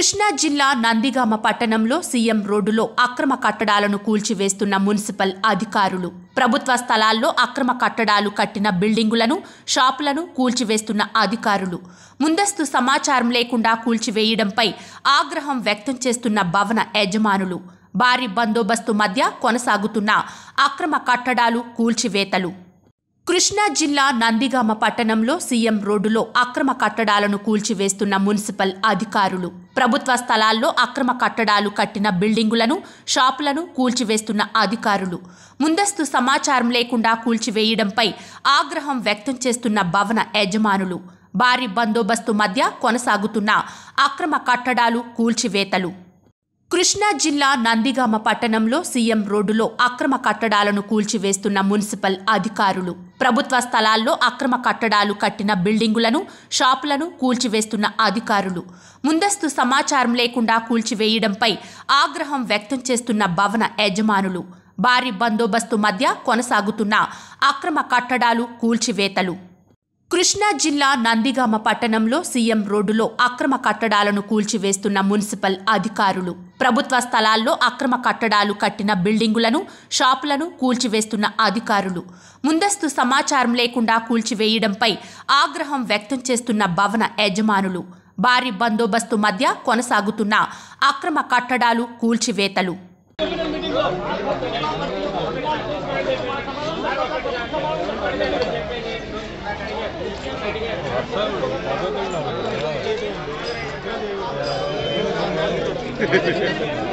కృష్ణా జిల్లా నందిగామ పట్టణంలో సీఎం రోడ్డులో అక్రమ కట్టడాలను కూల్చివేస్తున్న మున్సిపల్ అధికారులు ప్రభుత్వ స్థలాల్లో అక్రమ కట్టడాలు కట్టిన బిల్డింగులను షాపులను కూల్చివేస్తున్న అధికారులు ముందస్తు సమాచారం లేకుండా కూల్చివేయడంపై ఆగ్రహం వ్యక్తం చేస్తున్న భవన యజమానులు భారీ బందోబస్తు మధ్య కొనసాగుతున్న అక్రమ కట్టడాలు కూల్చివేతలు కృష్ణా జిల్లా నందిగామ పట్టణంలో సీఎం రోడ్డులో అక్రమ కట్టడాలను కూల్చివేస్తున్న మున్సిపల్ అధికారులు ప్రభుత్వ స్థలాల్లో అక్రమ కట్టడాలు కట్టిన బిల్డింగులను షాపులను కూల్చివేస్తున్న అధికారులు ముందస్తు సమాచారం లేకుండా కూల్చివేయడంపై ఆగ్రహం వ్యక్తం చేస్తున్న భవన యజమానులు భారీ బందోబస్తు మధ్య కొనసాగుతున్న అక్రమ కట్టడాలు కూల్చివేతలు కృష్ణా జిల్లా నందిగామ పట్టణంలో సీఎం రోడ్డులో అక్రమ కట్టడాలను కూల్చివేస్తున్న మున్సిపల్ అధికారులు ప్రభుత్వ స్థలాల్లో అక్రమ కట్టడాలు కట్టిన బిల్డింగులను షాపులను కూల్చివేస్తున్న అధికారులు ముందస్తు సమాచారం లేకుండా కూల్చివేయడంపై ఆగ్రహం వ్యక్తం చేస్తున్న భవన యజమానులు భారీ బందోబస్తు మధ్య కొనసాగుతున్న అక్రమ కట్టడాలు కూల్చివేతలు కృష్ణా జిల్లా నందిగామ పట్టణంలో సీఎం రోడ్డులో అక్రమ కట్టడాలను కూల్చివేస్తున్న మున్సిపల్ అధికారులు ప్రభుత్వ స్థలాల్లో అక్రమ కట్టడాలు కట్టిన బిల్డింగులను షాపులను కూల్చివేస్తున్న అధికారులు ముందస్తు సమాచారం లేకుండా కూల్చివేయడంపై ఆగ్రహం వ్యక్తం చేస్తున్న భవన యజమానులు భారీ బందోబస్తు మధ్య కొనసాగుతున్న అక్రమ కట్టడాలు కూల్చివేతలు Thank you.